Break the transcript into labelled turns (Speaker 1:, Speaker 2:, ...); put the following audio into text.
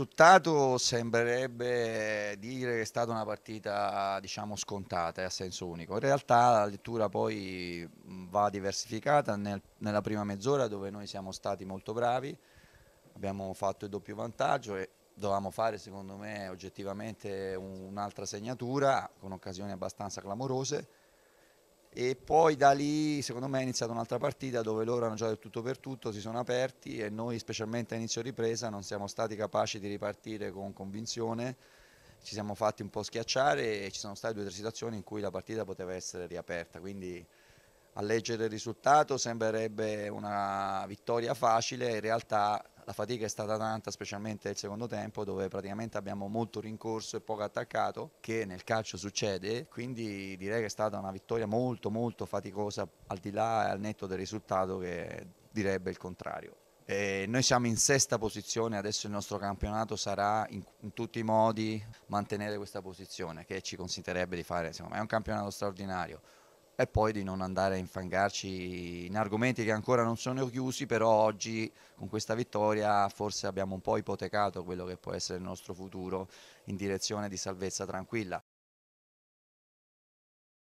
Speaker 1: risultato sembrerebbe dire che è stata una partita diciamo scontata e a senso unico. In realtà la lettura poi va diversificata nel, nella prima mezz'ora dove noi siamo stati molto bravi, abbiamo fatto il doppio vantaggio e dovevamo fare secondo me oggettivamente un'altra segnatura con occasioni abbastanza clamorose e poi da lì secondo me è iniziata un'altra partita dove loro hanno giocato tutto per tutto, si sono aperti e noi specialmente a inizio ripresa non siamo stati capaci di ripartire con convinzione, ci siamo fatti un po' schiacciare e ci sono state due o tre situazioni in cui la partita poteva essere riaperta, quindi a leggere il risultato sembrerebbe una vittoria facile, in realtà la fatica è stata tanta, specialmente nel secondo tempo, dove praticamente abbiamo molto rincorso e poco attaccato, che nel calcio succede, quindi direi che è stata una vittoria molto molto faticosa al di là e al netto del risultato che direbbe il contrario. E noi siamo in sesta posizione, adesso il nostro campionato sarà in, in, tutti i modi mantenere questa posizione che ci consentirebbe di fare, insomma, è un campionato straordinario, e poi di non andare a infangarci in argomenti che ancora non sono chiusi, però oggi con questa vittoria forse abbiamo un po' ipotecato quello che può essere il nostro futuro in direzione di salvezza tranquilla.